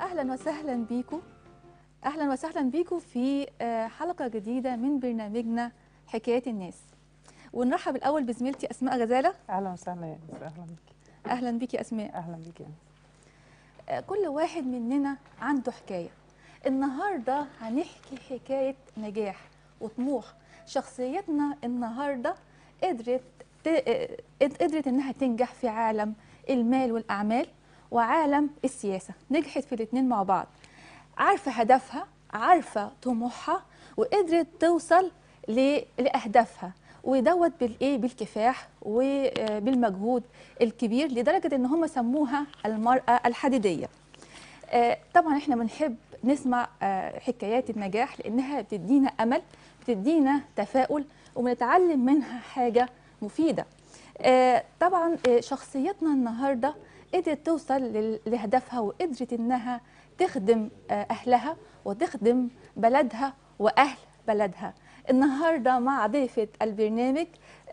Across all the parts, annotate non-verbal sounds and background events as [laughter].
اهلا وسهلا بيكم اهلا وسهلا بيكم في آه، حلقه جديده من برنامجنا حكايات الناس ونرحب الاول بزميلتي اسماء غزاله اهلا وسهلا يا اهلا بيكي اهلا بيكي اسماء اهلا بيكي آه، كل واحد مننا عنده حكايه النهارده هنحكي حكايه نجاح وطموح شخصيتنا النهارده قدرت آه، قدرت انها تنجح في عالم المال والاعمال وعالم السياسه نجحت في الاثنين مع بعض عارفه هدفها عارفه طموحها وقدرت توصل لاهدافها ودوت بالايه بالكفاح وبالمجهود الكبير لدرجه ان هم سموها المراه الحديديه آه، طبعا احنا بنحب نسمع آه، حكايات النجاح لانها بتدينا امل بتدينا تفاؤل وبنتعلم منها حاجه مفيده آه، طبعا شخصيتنا النهارده قدرت توصل لهدفها وقدرت انها تخدم آه، اهلها وتخدم بلدها واهل بلدها النهارده مع ضيفه البرنامج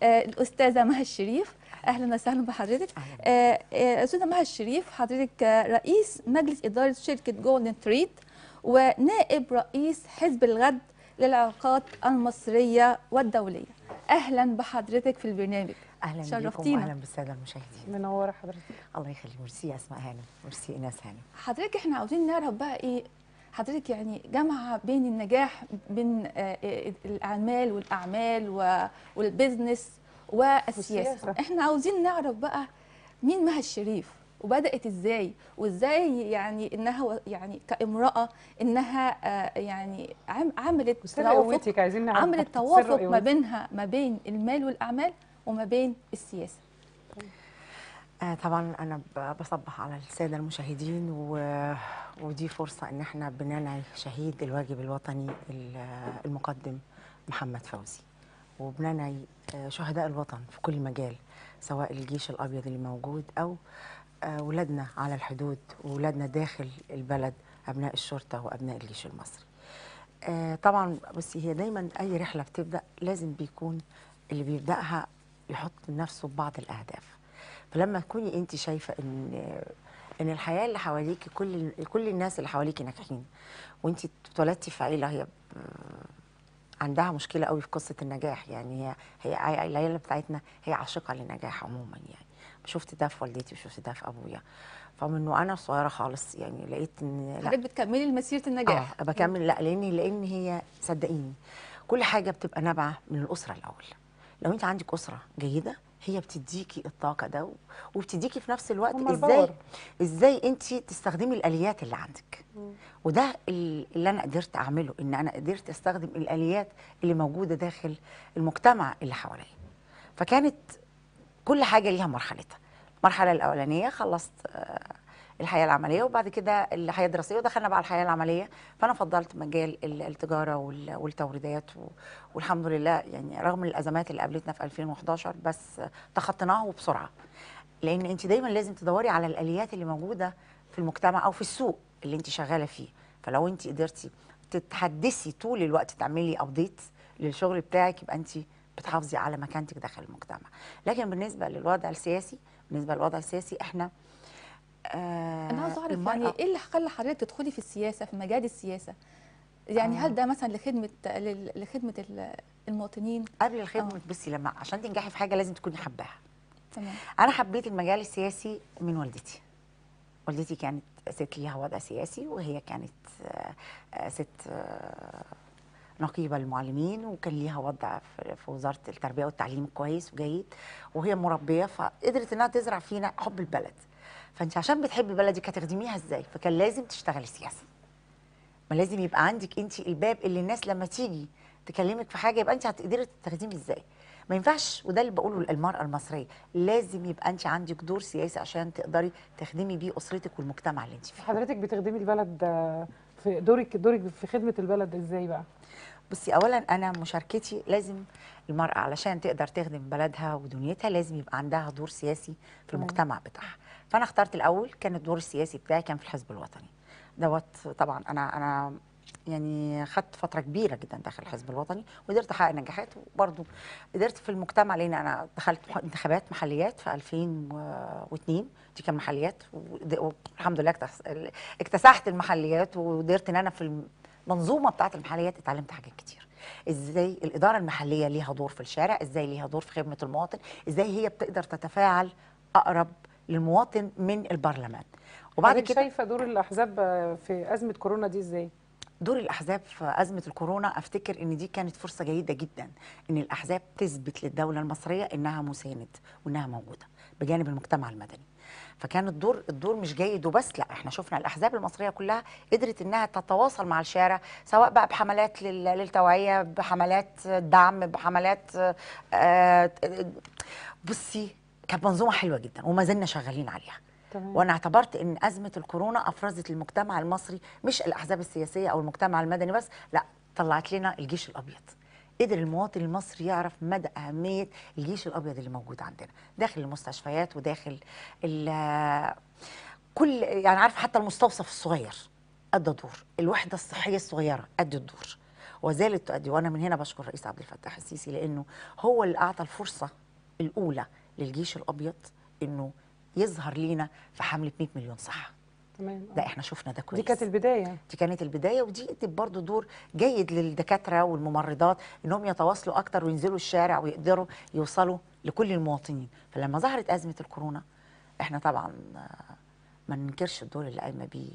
آه، الاستاذه مها الشريف اهلا وسهلا بحضرتك آه، استاذه مها الشريف حضرتك رئيس مجلس اداره شركه جولدن تريد ونائب رئيس حزب الغد للعلاقات المصريه والدوليه اهلا بحضرتك في البرنامج اهلا شرفتينا اهلا بالساده المشاهدين منوره حضرتك الله يخليك ميرسي يا اسماء هانم ميرسي ايناس هانم حضرتك احنا عاوزين نعرف بقى ايه حضرتك يعني جامعه بين النجاح بين آه، الاعمال والاعمال والبزنس والسياسه احنا عاوزين نعرف بقى مين مها الشريف وبدات ازاي وازاي يعني انها يعني كامراه انها آه، يعني عملت توافق عملت توافق ما بينها ما بين المال والاعمال وما بين السياسه آه، طبعا انا بصبح على الساده المشاهدين و... ودي فرصه ان احنا بننعي شهيد الواجب الوطني المقدم محمد فوزي وبننعي آه، شهداء الوطن في كل مجال سواء الجيش الابيض اللي موجود او أولادنا على الحدود وأولادنا داخل البلد ابناء الشرطه وابناء الجيش المصري آه، طبعا بصي هي دايما اي رحله بتبدا لازم بيكون اللي بيبداها يحط لنفسه بعض الاهداف فلما تكوني انت شايفه ان ان الحياه اللي حواليكي كل كل الناس اللي حواليكي ناجحين وانت اتولدتي في عيله هي عندها مشكله قوي في قصه النجاح يعني هي هي العيله بتاعتنا هي عاشقه للنجاح عموما يعني شفت ده في والدتي وشفت ده في ابويا فمن وانا صغيره خالص يعني لقيت ان لا بتكملي مسيره النجاح اه بكمل لا لاني لان هي صدقيني كل حاجه بتبقى نابعه من الاسره الاول لو انت عندك اسره جيده هي بتديكي الطاقه ده وبتديكي في نفس الوقت ازاي البور. ازاي انت تستخدمي الاليات اللي عندك مم. وده اللي انا قدرت اعمله ان انا قدرت استخدم الاليات اللي موجوده داخل المجتمع اللي حواليا فكانت كل حاجه ليها مرحلتها المرحله الاولانيه خلصت آه، الحياه العمليه وبعد كده الحياه الدراسيه ودخلنا بقى الحياه العمليه فانا فضلت مجال التجاره والتوريدات والحمد لله يعني رغم الازمات اللي قابلتنا في 2011 بس تخطيناها وبسرعه لان انت دايما لازم تدوري على الاليات اللي موجوده في المجتمع او في السوق اللي انت شغاله فيه فلو انت قدرتي تتحدثي طول الوقت تعملي ابديت للشغل بتاعك يبقى انت بتحافظي على مكانتك داخل المجتمع لكن بالنسبه للوضع السياسي بالنسبه للوضع السياسي احنا آه انا عايز اعرف يعني ايه اللي خلى حضرتك تدخلي في السياسه في مجال السياسه يعني آه. هل ده مثلا لخدمه لخدمه المواطنين قبل الخدمه آه. بصي لما عشان تنجحي في حاجه لازم تكوني حباها تمام انا حبيت المجال السياسي من والدتي والدتي كانت ست ليها وضع سياسي وهي كانت آه، آه، ست آه، نقيبه المعلمين وكان ليها وضع في وزاره التربيه والتعليم كويس وجيد وهي مربيه فقدرت انها تزرع فينا حب البلد فانت عشان بتحبي بلدك هتخدميها ازاي فكان لازم تشتغلي سياسه ما لازم يبقى عندك انت الباب اللي الناس لما تيجي تكلمك في حاجه يبقى انت هتقدري تخدمي ازاي ما ينفعش وده اللي بقوله للمراه المصرية لازم يبقى أنت عندك دور سياسي عشان تقدري تخدمي بيه أسرتك والمجتمع اللي أنت فيه حضرتك بتخدمي البلد في دورك دورك في خدمة البلد إزاي بقى؟ بصي اولا انا مشاركتي لازم المراه علشان تقدر تخدم بلدها ودنيتها لازم يبقى عندها دور سياسي في المجتمع بتاعها فانا اخترت الاول كان الدور السياسي بتاعي كان في الحزب الوطني دوت طبعا انا انا يعني خدت فتره كبيره جدا داخل الحزب الوطني وقدرت احقق نجاحات وبرضه قدرت في المجتمع لان انا دخلت انتخابات محليات في 2002 دي كان محليات والحمد لله اكتسحت المحليات وقدرت ان انا في المنظومه بتاعه المحليات اتعلمت حاجات كتير ازاي الاداره المحليه ليها دور في الشارع ازاي ليها دور في خدمه المواطن ازاي هي بتقدر تتفاعل اقرب للمواطن من البرلمان وبعد كده شايفه دور الاحزاب في ازمه كورونا دي ازاي دور الاحزاب في ازمه الكورونا افتكر ان دي كانت فرصه جيده جدا ان الاحزاب تثبت للدوله المصريه انها مساند وانها موجوده بجانب المجتمع المدني فكان الدور الدور مش جيد وبس لا احنا شفنا الاحزاب المصريه كلها قدرت انها تتواصل مع الشارع سواء بقى بحملات للتوعيه بحملات دعم بحملات آه، بصي كانت منظومه حلوه جدا وما زلنا شغالين عليها وانا اعتبرت ان ازمه الكورونا افرزت المجتمع المصري مش الاحزاب السياسيه او المجتمع المدني بس لا طلعت لنا الجيش الابيض قدر المواطن المصري يعرف مدى أهمية الجيش الأبيض اللي موجود عندنا داخل المستشفيات وداخل كل يعني عارف حتى المستوصف الصغير أدى دور الوحدة الصحية الصغيرة أدت دور وزالت تؤدي وأنا من هنا بشكر الرئيس عبد الفتاح السيسي لأنه هو اللي أعطى الفرصة الأولى للجيش الأبيض إنه يظهر لينا في حملة 100 مليون صحة تمام لا احنا شفنا ده كويس دي كانت البدايه دي كانت البدايه ودي برضه دور جيد للدكاتره والممرضات انهم يتواصلوا اكتر وينزلوا الشارع ويقدروا يوصلوا لكل المواطنين فلما ظهرت ازمه الكورونا احنا طبعا ما ننكرش الدور اللي قايمه بيه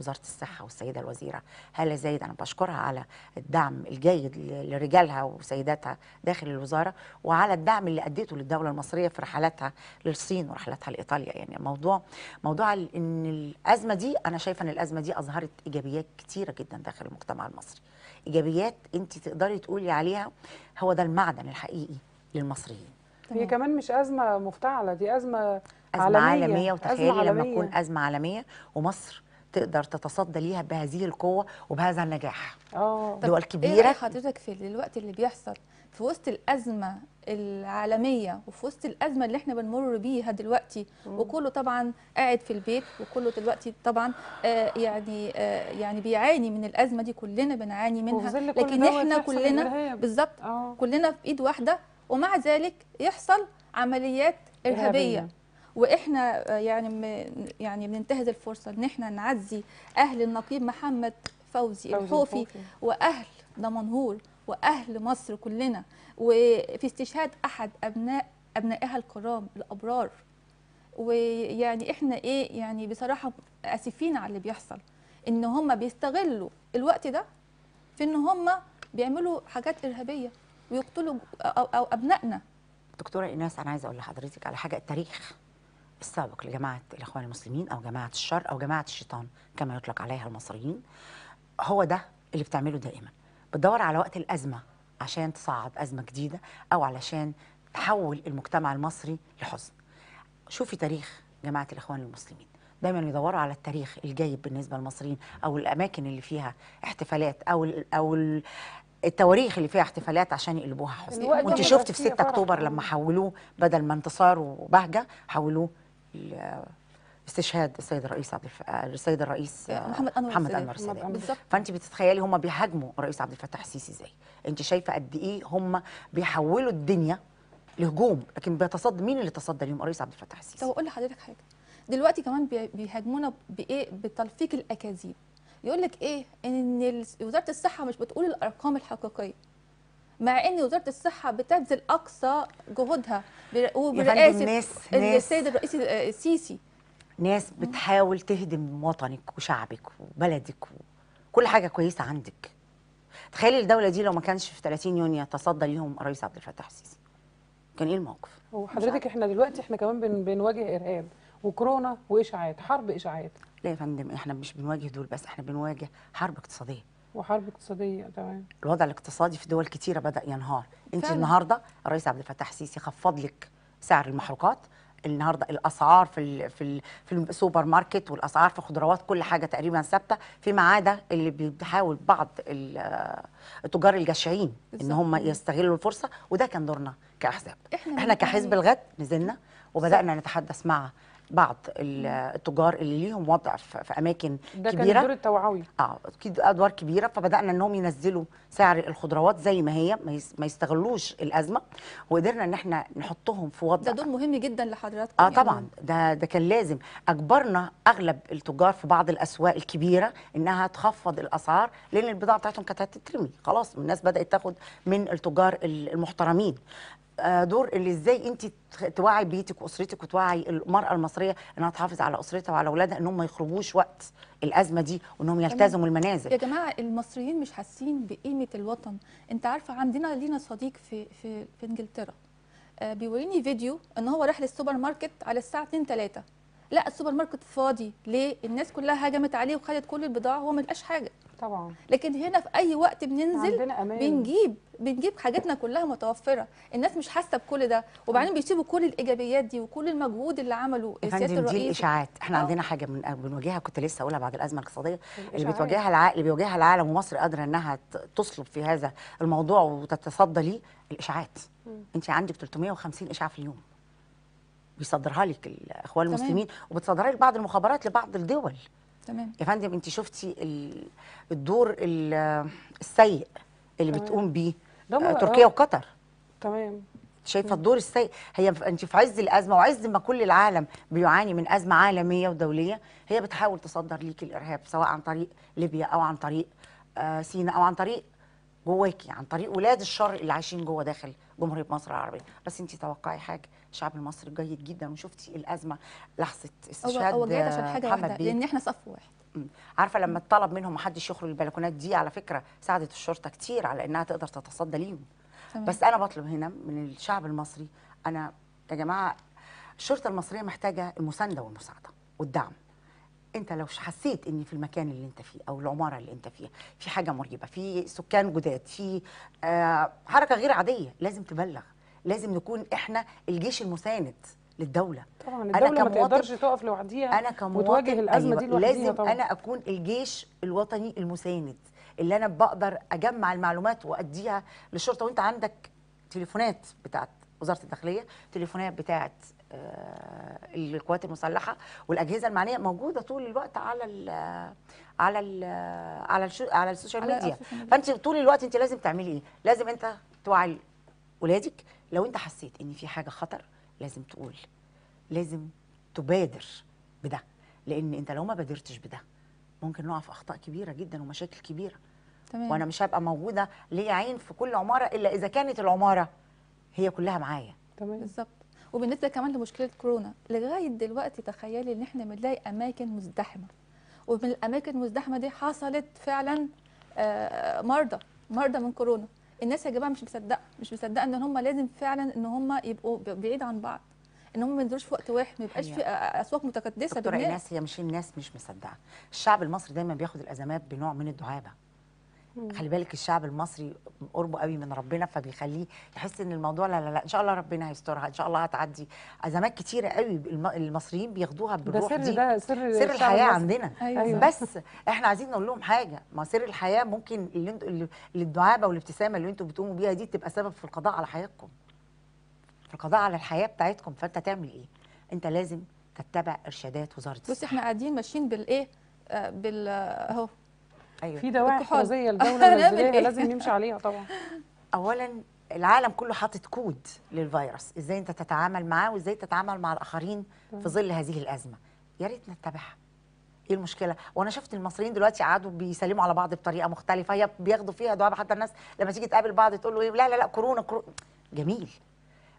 وزاره الصحه والسيده الوزيره هاله زايد انا بشكرها على الدعم الجيد لرجالها وسيداتها داخل الوزاره وعلى الدعم اللي اديته للدوله المصريه في رحلاتها للصين ورحلاتها لايطاليا يعني الموضوع موضوع ان الازمه دي انا شايفه ان الازمه دي اظهرت ايجابيات كتيره جدا داخل المجتمع المصري ايجابيات انت تقدري تقولي عليها هو ده المعدن الحقيقي للمصريين هي كمان مش ازمه مفتعله دي ازمه أزمة عالمية, عالمية وتخيلي لما تكون أزمة عالمية ومصر تقدر تتصدى ليها بهذه القوه وبهذا النجاح اه دول إيه كبيره ايه حضرتك في الوقت اللي بيحصل في وسط الازمه العالميه وفي وسط الازمه اللي احنا بنمر بيها دلوقتي مم. وكله طبعا قاعد في البيت وكله دلوقتي طبعا آه يعني آه يعني بيعاني من الازمه دي كلنا بنعاني منها لكن احنا كلنا بالظبط آه. كلنا في ايد واحده ومع ذلك يحصل عمليات ارهابيه, إرهابية. واحنا آه، يعني يعني بننتهز الفرصه ان احنا نعزي اهل النقيب محمد فوزي, فوزي الحوفي فوفي. واهل دمنهور واهل مصر كلنا وفي استشهاد احد ابناء ابنائها الكرام الابرار ويعني احنا ايه يعني بصراحه اسفين على اللي بيحصل ان هم بيستغلوا الوقت ده في ان هم بيعملوا حاجات ارهابيه ويقتلوا او, أو ابنائنا دكتوره ايناس انا عايزه اقول لحضرتك على حاجه التاريخ السابق لجماعة الإخوان المسلمين أو جماعة الشر أو جماعة الشيطان كما يطلق عليها المصريين هو ده اللي بتعمله دائما بتدور على وقت الأزمة عشان تصعد أزمة جديدة أو علشان تحول المجتمع المصري لحزن شوفي تاريخ جماعة الإخوان المسلمين دايما يدوروا على التاريخ الجيد بالنسبه للمصريين او الاماكن اللي فيها احتفالات او الـ او الـ التواريخ اللي فيها احتفالات عشان يقلبوها حزن وانت شفت في 6 اكتوبر لما حولوه بدل ما انتصار وبهجه حولوه استشهاد السيد الرئيس عبد الف... السيد الرئيس آه، آه، محمد انور محمد انور السادات بالظبط فانت بتتخيلي هم بيهاجموا الرئيس عبد الفتاح السيسي ازاي انت شايفه قد ايه هم بيحولوا الدنيا لهجوم لكن بيتصدى مين اللي تصدى ليهم الرئيس عبد الفتاح السيسي طب اقول لحضرتك حاجه دلوقتي كمان بيهاجمونا بايه بتلفيق الاكاذيب يقول لك ايه ان وزاره الصحه مش بتقول الارقام الحقيقيه مع ان وزاره الصحه بتبذل اقصى جهودها وبرئاسه السيد الرئيس آه، السيسي ناس بتحاول تهدم وطنك وشعبك وبلدك وكل حاجه كويسه عندك تخيلي الدوله دي لو ما كانش في 30 يونيو تصدى ليهم الرئيس عبد الفتاح السيسي كان ايه الموقف وحضرتك احنا دلوقتي احنا كمان بن بنواجه ارهاب وكورونا واشاعات حرب اشاعات لا يا فندم احنا مش بنواجه دول بس احنا بنواجه حرب اقتصاديه وحرب اقتصاديه تمام الوضع الاقتصادي في دول كتيره بدا ينهار انت فعلا. النهارده الرئيس عبد الفتاح السيسي خفض لك سعر المحروقات النهارده الاسعار في الـ في الـ في السوبر ماركت والاسعار في خضروات كل حاجه تقريبا ثابته فيما عدا اللي بيحاول بعض التجار الجشعين ان هم يستغلوا الفرصه وده كان دورنا كاحزاب احنا, احنا كحزب الغد نزلنا وبدانا نتحدث مع بعض التجار اللي ليهم وضع في اماكن ده كبيره ده كان الدور التوعوي اه اكيد ادوار كبيره فبدانا انهم ينزلوا سعر الخضروات زي ما هي ما يستغلوش الازمه وقدرنا ان احنا نحطهم في وضع ده دور مهم جدا لحضراتكم اه يعني. طبعا ده ده كان لازم اجبرنا اغلب التجار في بعض الاسواق الكبيره انها تخفض الاسعار لان البضاعه بتاعتهم كانت هتترمي خلاص الناس بدات تاخد من التجار المحترمين دور اللي ازاي انت توعي بيتك واسرتك وتوعي المراه المصريه انها تحافظ على اسرتها وعلى اولادها انهم ما يخرجوش وقت الازمه دي وانهم يلتزموا المنازل يا جماعه المصريين مش حاسين بقيمه الوطن انت عارفه عندنا لينا صديق في في في انجلترا آه بيوريني فيديو ان هو راح للسوبر ماركت على الساعه 2 3 لا السوبر ماركت فاضي ليه الناس كلها هجمت عليه وخدت كل البضاعه وهو ما لقاش حاجه طبعا لكن هنا في اي وقت بننزل بنجيب بنجيب حاجتنا كلها متوفره الناس مش حاسه بكل ده وبعدين بيسيبوا كل الايجابيات دي وكل المجهود اللي عمله سياده الرئيس دي الاشاعات احنا أوه. عندنا حاجه من بنواجهها كنت لسه اقولها بعد الازمه الاقتصاديه اللي بتواجهها اللي بيواجهها العالم ومصر قادره انها تصلب في هذا الموضوع وتتصدى ليه الاشاعات انت عندك 350 اشاعه في اليوم بيصدرها لك الاخوان المسلمين وبتصدرها لك بعض المخابرات لبعض الدول تمام يا فندم انت شفتي الدور السيء اللي تمام. بتقوم بيه آه، تركيا آه. وقطر تمام شايفه الدور السيء هي انت في عز الازمه وعز ما كل العالم بيعاني من ازمه عالميه ودوليه هي بتحاول تصدر ليكي الارهاب سواء عن طريق ليبيا او عن طريق آه، سيناء او عن طريق جواكي عن طريق ولاد الشر اللي عايشين جوه داخل جمهوريه مصر العربيه بس انت توقعي حاجه الشعب المصري جيد جدا وشفتي الازمه لحظه استشهاد هو جيد عشان حاجه واحده لان احنا صف واحد عارفه لما اتطلب منهم محدش يخرج البلكونات دي على فكره ساعدت الشرطه كتير على انها تقدر تتصدى ليهم تمام. بس انا بطلب هنا من الشعب المصري انا يا جماعه الشرطه المصريه محتاجه المسانده والمساعده والدعم انت لو حسيت ان في المكان اللي انت فيه او العماره اللي انت فيها في حاجه مريبه في سكان جداد في آه حركه غير عاديه لازم تبلغ لازم نكون احنا الجيش المساند للدوله طبعا الدوله أنا ما تقدرش تقف لوحديها انا وتواجه الازمه أيوة دي لوحديها لازم طبعا. انا اكون الجيش الوطني المساند اللي انا بقدر اجمع المعلومات واديها للشرطه وانت عندك تليفونات بتاعت وزاره الداخليه تليفونات بتاعت آه، القوات المسلحه والاجهزه المعنيه موجوده طول الوقت على الـ على الـ على الـ على السوشيال ميديا فانت طول الوقت انت لازم تعملي ايه لازم انت توعي ولادك لو انت حسيت ان في حاجه خطر لازم تقول لازم تبادر بده لان انت لو ما بادرتش بده ممكن نقع في اخطاء كبيره جدا ومشاكل كبيره تمام. وانا مش هبقى موجوده ليا عين في كل عماره الا اذا كانت العماره هي كلها معايا تمام بالظبط وبالنسبه كمان لمشكله كورونا لغايه دلوقتي تخيلي ان احنا بنلاقي اماكن مزدحمه ومن الاماكن المزدحمه دي حصلت فعلا آه، مرضى مرضى من كورونا الناس يا جماعه مش مصدقه مش مصدقه ان هم لازم فعلا ان هم يبقوا بعيد عن بعض ان هم ما ينزلوش في وقت واحد ما يبقاش في أيوة. اسواق متكدسه دكتور الناس هي مش الناس مش مصدقه الشعب المصري دايما بياخد الازمات بنوع من الدعابه خلي بالك الشعب المصري قربه قوي من ربنا فبيخليه يحس ان الموضوع لا لا لا ان شاء الله ربنا هيسترها ان شاء الله هتعدي ازمات كتيره قوي المصريين بياخدوها بالروح ده سر دي ده سر, سر الحياه عندنا أيوة. بس أيوة. احنا عايزين نقول لهم حاجه ما سر الحياه ممكن اللي انتوا الدعابه والابتسامه اللي انتوا بتقوموا بيها دي تبقى سبب في القضاء على حياتكم في القضاء على الحياه بتاعتكم فانت تعمل ايه انت لازم تتبع ارشادات وزاره الصحه بص احنا قاعدين ماشيين بالايه آه، بال آه، اهو أيوة. في دوافع احترازيه الدوله منزليها لازم نمشي عليها طبعا اولا العالم كله حاطط كود للفيروس ازاي انت تتعامل معاه وازاي تتعامل مع الاخرين في ظل هذه الازمه يا ريت نتبعها ايه المشكله وانا شفت المصريين دلوقتي قعدوا بيسلموا على بعض بطريقه مختلفه هي بياخدوا فيها دعابه حتى الناس لما تيجي تقابل بعض تقول له لا لا لا كورونا كورونا جميل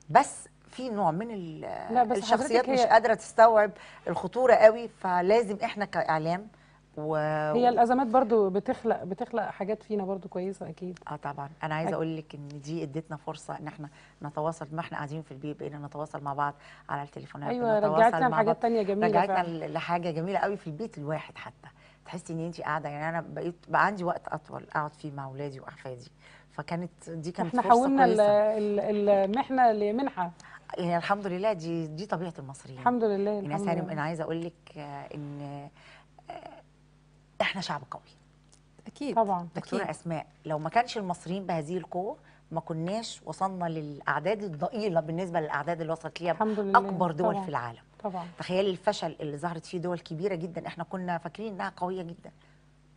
بس في نوع من لا بس الشخصيات مش قادره تستوعب الخطوره قوي فلازم احنا كاعلام و... هي الازمات برضو بتخلق بتخلق حاجات فينا برضو كويسه اكيد اه طبعا انا عايزه اقول لك ان دي ادتنا فرصه ان احنا نتواصل ما احنا قاعدين في البيت بقينا نتواصل مع بعض على التليفونات ايوه رجعتنا لحاجات تانية جميله رجعتنا فعلا. لحاجه جميله قوي في البيت الواحد حتى تحسي ان انت قاعده يعني انا بقيت بقى عندي وقت اطول اقعد فيه مع اولادي واحفادي فكانت دي كانت احنا فرصه حولنا المحنه لمنحه يعني الحمد لله دي دي طبيعه المصريين الحمد لله يا يعني سالم انا عايزه اقول لك ان احنا شعب قوي اكيد طبعا دكتوره أكيد. اسماء لو ما كانش المصريين بهذه القوه ما كناش وصلنا للاعداد الضئيله بالنسبه للاعداد اللي وصلت ليها اكبر دول طبعا. في العالم طبعا تخيلي الفشل اللي ظهرت فيه دول كبيره جدا احنا كنا فاكرين انها قويه جدا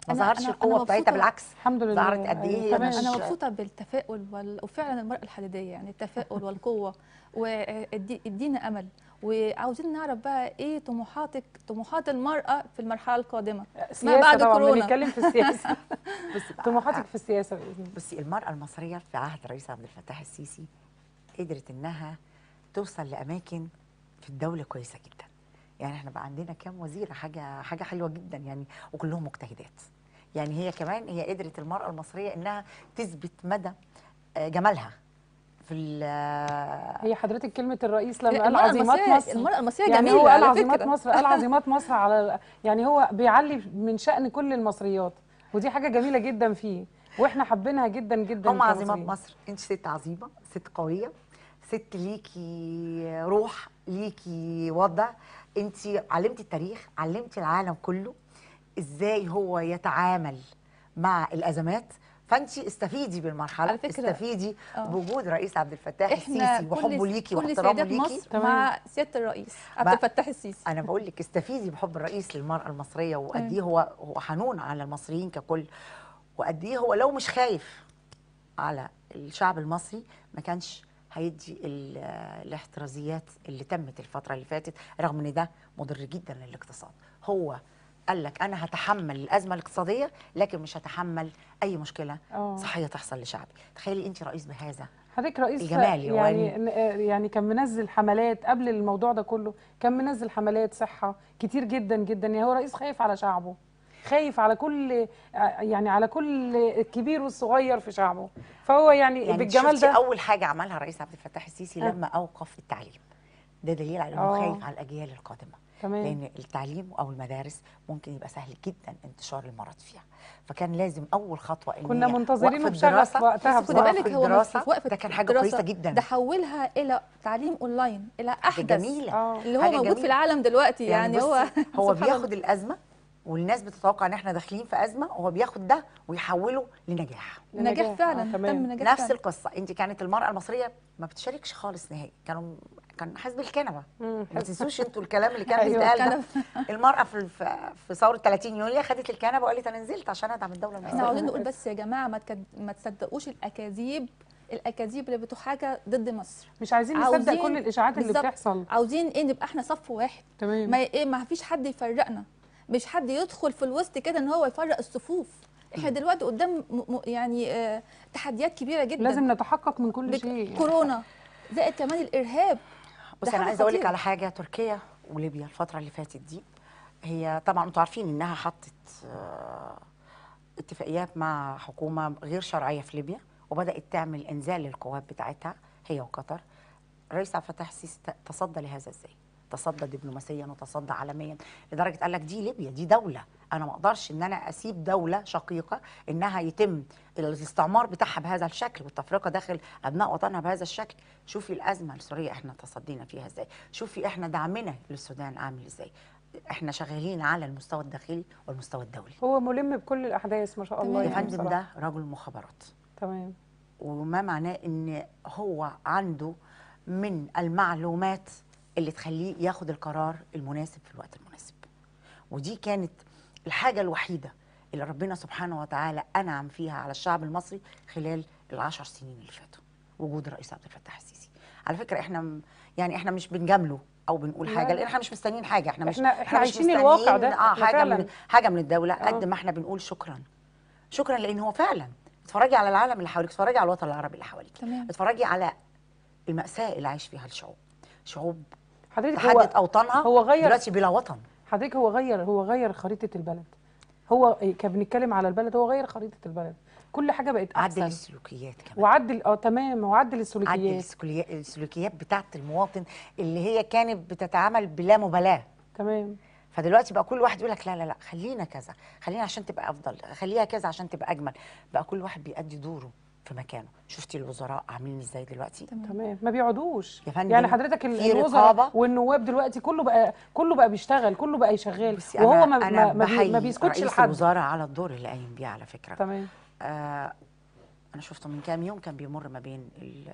ما ظهرش القوه بتاعتها بالعكس الحمد لله ظهرت قد ايه انا مبسوطه بالتفاؤل وال... وفعلا المراه الحديديه يعني التفاؤل والقوه وادينا آه، امل وعاوزين نعرف بقى ايه طموحاتك طموحات المراه في المرحله القادمه ما بعد طبعا كورونا بنتكلم في السياسه [laughs] بس طموحاتك في السياسه بصي المراه المصريه في عهد الرئيس عبد الفتاح السيسي قدرت انها توصل لاماكن في الدوله كويسه جدا يعني احنا بقى عندنا كام وزيره حاجه حاجه حلوه جدا يعني وكلهم مجتهدات يعني هي كمان هي قدرت المراه المصريه انها تثبت مدى آه، جمالها في هي حضرتك كلمه الرئيس لما قال عظيمات مصر المراه المصريه يعني جميله هو قال عظيمات مصر قال عظيمات مصر على يعني هو بيعلي من شأن كل المصريات ودي حاجه جميله جدا فيه واحنا حابينها جدا جدا هم عظيمات مصر انت ست عظيمه ست قويه ست ليكي روح ليكي وضع انت علمتي التاريخ علمتي العالم كله ازاي هو يتعامل مع الازمات فانت استفيدي بالمرحله على فكرة. استفيدي أوه. بوجود رئيس عبد الفتاح السيسي وحبه ليكي واحترامه ليكي مصر مع سياده الرئيس عبد الفتاح السيسي انا بقول لك استفيدي بحب الرئيس للمراه المصريه وقد ايه هو هو حنون على المصريين ككل وقد ايه هو لو مش خايف على الشعب المصري ما كانش هيدي الاحترازيات اللي تمت الفتره اللي فاتت رغم ان ده مضر جدا للاقتصاد هو قال لك انا هتحمل الازمه الاقتصاديه لكن مش هتحمل اي مشكله أوه. صحيه تحصل لشعبي تخيلي انت رئيس بهذا حضرتك رئيس الجمال يعني آه، يعني كان منزل حملات قبل الموضوع ده كله كان منزل حملات صحه كتير جدا جدا يعني هو رئيس خايف على شعبه خايف على كل آه، يعني على كل الكبير والصغير في شعبه فهو يعني, يعني بالجمال ده اول حاجه عملها الرئيس عبد الفتاح السيسي أه. لما اوقف التعليم ده دليل على انه آه. خايف على الاجيال القادمه تمام. لان التعليم او المدارس ممكن يبقى سهل جدا انتشار المرض فيها فكان لازم اول خطوه ان كنا منتظرين بشغف وقتها خد بالك هو في وقفه ده كان حاجه كويسه جدا ده حولها الى تعليم اونلاين الى احدث جميلة. آه. اللي هو موجود جميلة. في العالم دلوقتي يعني, يعني هو هو بياخد الازمه والناس بتتوقع ان احنا داخلين في ازمه وهو بياخد ده ويحوله لنجاح نجاح فعلا آه، تم نجاح نفس القصه انت كانت المراه المصريه ما بتشاركش خالص نهائي كانوا كان حزب الكنبه ما تنسوش انتوا الكلام اللي كان [laughs] أيوة، بيتقال [laughs] المراه في في ثوره 30 يوليو خدت الكنبه وقالت انا نزلت عشان ادعم الدوله المصريه احنا عاوزين نقول بس يا جماعه ما ما تصدقوش الاكاذيب الاكاذيب اللي بتحاكى ضد مصر مش عايزين نصدق كل الاشاعات اللي بتحصل عاوزين ايه نبقى احنا صف واحد تمام ما ايه ما فيش حد يفرقنا مش حد يدخل في الوسط كده ان هو يفرق الصفوف احنا دلوقتي قدام يعني آه تحديات كبيره جدا لازم نتحقق من كل شيء كورونا زائد كمان الارهاب بس انا عايز اقول لك على حاجه تركيا وليبيا الفتره اللي فاتت دي هي طبعا انتوا عارفين انها حطت آه اتفاقيات مع حكومه غير شرعيه في ليبيا وبدات تعمل انزال للقوات بتاعتها هي وقطر الرئيس عبد الفتاح السيسي تصدى لهذا ازاي؟ تصدى دبلوماسيا وتصدى عالميا لدرجه قال لك دي ليبيا دي دوله انا ما اقدرش ان انا اسيب دوله شقيقه انها يتم الاستعمار بتاعها بهذا الشكل والتفرقه داخل ابناء وطنها بهذا الشكل شوفي الازمه السوريه احنا تصدينا فيها ازاي شوفي احنا دعمنا للسودان عامل ازاي احنا شغالين على المستوى الداخلي والمستوى الدولي هو ملم بكل الاحداث ما شاء الله يا يعني فندم ده رجل مخابرات تمام وما معناه ان هو عنده من المعلومات اللي تخليه ياخد القرار المناسب في الوقت المناسب ودي كانت الحاجة الوحيدة اللي ربنا سبحانه وتعالى أنعم فيها على الشعب المصري خلال العشر سنين اللي فاتوا وجود الرئيس عبد الفتاح السيسي على فكرة احنا يعني احنا مش بنجامله او بنقول حاجه لان احنا مش مستنيين حاجه احنا مش احنا, احنا عايشين الواقع ده اه حاجه من حاجه من الدوله أوه. قد ما احنا بنقول شكرا شكرا لان هو فعلا اتفرجي على العالم اللي حواليك اتفرجي على الوطن العربي اللي حواليك اتفرجي على الماساه اللي عايش فيها الشعوب شعوب حضرتك تحدد اوطانها هو غير دلوقتي بلا وطن حضرتك هو غير هو غير خريطه البلد هو إيه، كان بنتكلم على البلد هو غير خريطه البلد كل حاجه بقت احسن عدل السلوكيات كمان وعدل اه تمام وعدل السلوكيات عدل السلوكيات بتاعه المواطن اللي هي كانت بتتعامل بلا مبالاه تمام فدلوقتي بقى كل واحد يقول لك لا لا لا خلينا كذا خلينا عشان تبقى افضل خليها كذا عشان تبقى اجمل بقى كل واحد بيأدي دوره في مكانه شفتي الوزراء عاملين ازاي دلوقتي تمام ما بيقعدوش يا فندم يعني حضرتك الوزراء والنواب دلوقتي كله بقى كله بقى بيشتغل كله بقى يشغل وهو ما, أنا ما, ما بيسكتش لحد الوزراء على الدور اللي قايم بيه على فكره تمام آه انا شفته من كام يوم كان بيمر ما بين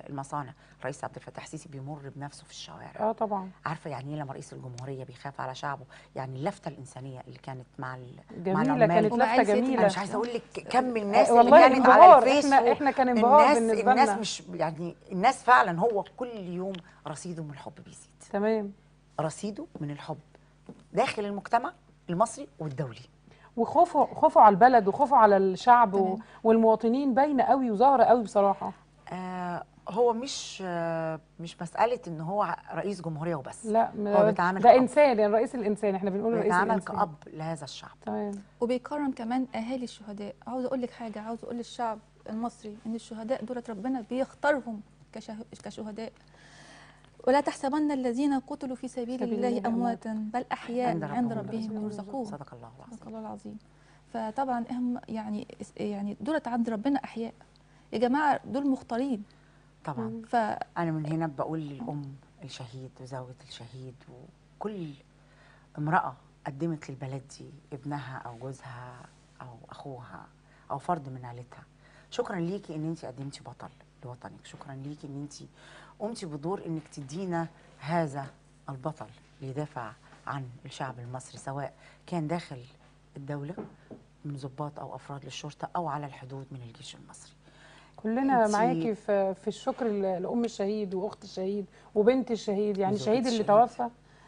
المصانع الرئيس عبد الفتاح السيسي بيمر بنفسه في الشوارع اه طبعا عارفه يعني ايه لما رئيس الجمهوريه بيخاف على شعبه يعني اللفته الانسانيه اللي كانت مع جميله مع العمال. كانت لفته جميله انا مش عايزه اقول لك كم آه، الناس اللي كانت انبهار. على الفيس احنا, احنا كان انبهار بالنسبه لنا الناس مش يعني الناس فعلا هو كل يوم رصيده من الحب بيزيد تمام رصيده من الحب داخل المجتمع المصري والدولي وخوفه خوفه على البلد وخوفه على الشعب تمام. والمواطنين باينه قوي وظاهره قوي بصراحه آه هو مش آه مش مساله ان هو رئيس جمهوريه وبس لا هو بيتعامل ده انسان يعني رئيس الانسان احنا بنقول رئيس الانسان بيتعامل كاب لهذا الشعب تمام وبيكرم كمان اهالي الشهداء عاوز اقول لك حاجه عاوز اقول للشعب المصري ان الشهداء دولت ربنا بيختارهم كشهداء ولا تحسبن الذين قتلوا في سبيل, سبيل الله أمواتا بل أحياء عند, ربهم يرزقون صدق الله العظيم صدق الله العظيم فطبعا هم يعني يعني دول عند ربنا أحياء يا جماعة دول مختارين طبعا ف... أنا من هنا بقول للأم الشهيد وزوجة الشهيد وكل امرأة قدمت للبلد دي ابنها أو جوزها أو أخوها أو فرد من عائلتها شكرا ليكي ان انت قدمتي بطل لوطنك شكرا ليكي ان انت قمتي بدور انك تدينا هذا البطل يدافع عن الشعب المصري سواء كان داخل الدوله من ضباط او افراد للشرطه او على الحدود من الجيش المصري كلنا معاكي في في الشكر لام الشهيد واخت الشهيد وبنت الشهيد يعني الشهيد اللي توفى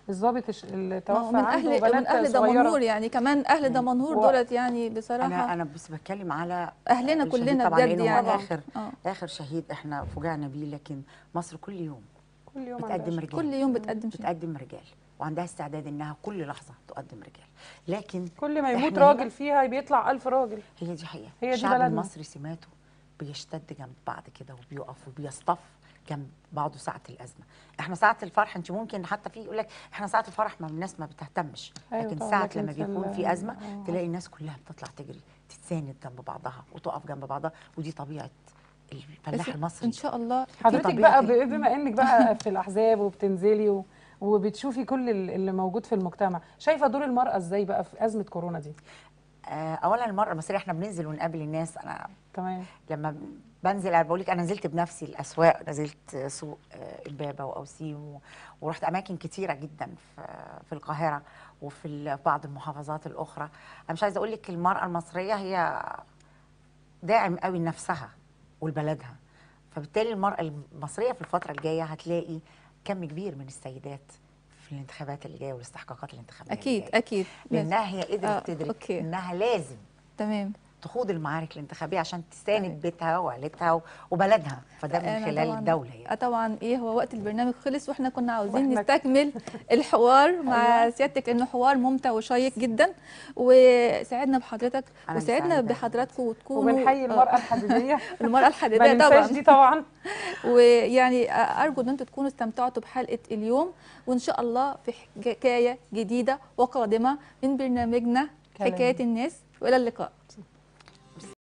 الضابط التوفى من اهل من اهل دمنهور يعني كمان اهل دمنهور دولت يعني بصراحه انا انا بس بتكلم على اهلنا كلنا بجد يعني اخر آه. اخر شهيد احنا فوجعنا بيه لكن مصر كل يوم كل يوم بتقدم رجال كل يوم بتقدم شهيد. بتقدم رجال وعندها استعداد انها كل لحظه تقدم رجال لكن كل ما يموت راجل فيها بيطلع ألف راجل هي دي حقيقه هي دي الشعب بلدنا. المصري سماته بيشتد جنب بعض كده وبيقف وبيصطف جنب بعضه ساعه الازمه احنا ساعه الفرح انت ممكن حتى في يقول لك احنا ساعه الفرح ما الناس ما بتهتمش أيوة لكن ساعه لما بيكون في ازمه آه. تلاقي الناس كلها بتطلع تجري تتساند جنب بعضها وتقف جنب بعضها ودي طبيعه الفلاح المصري ان شاء الله حضرتك بقى بما انك بقى [laughs] في الاحزاب وبتنزلي وبتشوفي كل اللي موجود في المجتمع شايفه دور المراه ازاي بقى في ازمه كورونا دي آه، اولا المراه المصريه احنا بننزل ونقابل الناس انا تمام لما بنزل بقول لك انا نزلت بنفسي الاسواق نزلت سوق آه، البابا واوسيم ورحت اماكن كتيره جدا في القاهره وفي بعض المحافظات الاخرى انا مش عايزه اقول لك المراه المصريه هي داعم قوي لنفسها ولبلدها فبالتالي المراه المصريه في الفتره الجايه هتلاقي كم كبير من السيدات في الانتخابات اللي جايه والاستحقاقات الانتخابيه اكيد اللي جاية. اكيد لانها هي قدرت آه، تدرك انها لازم تمام تخوض المعارك الانتخابيه عشان تساند طيب. بيتها وعيلتها وبلدها فده من خلال طبعاً الدوله يعني. آه، طبعا ايه هو وقت البرنامج خلص واحنا كنا عاوزين نستكمل [laughs] الحوار مع أيوة. سيادتك لانه حوار ممتع وشيق جدا وسعدنا بحضرتك وسعدنا بحضراتكم وتكونوا وبنحيي المراه آه، الحديديه [laughs] المراه الحديديه طبعا ما دي طبعا [laughs] ويعني آه، ارجو ان انتم تكونوا استمتعتوا بحلقه اليوم وان شاء الله في حكايه جديده وقادمه من برنامجنا حكايه الناس والى اللقاء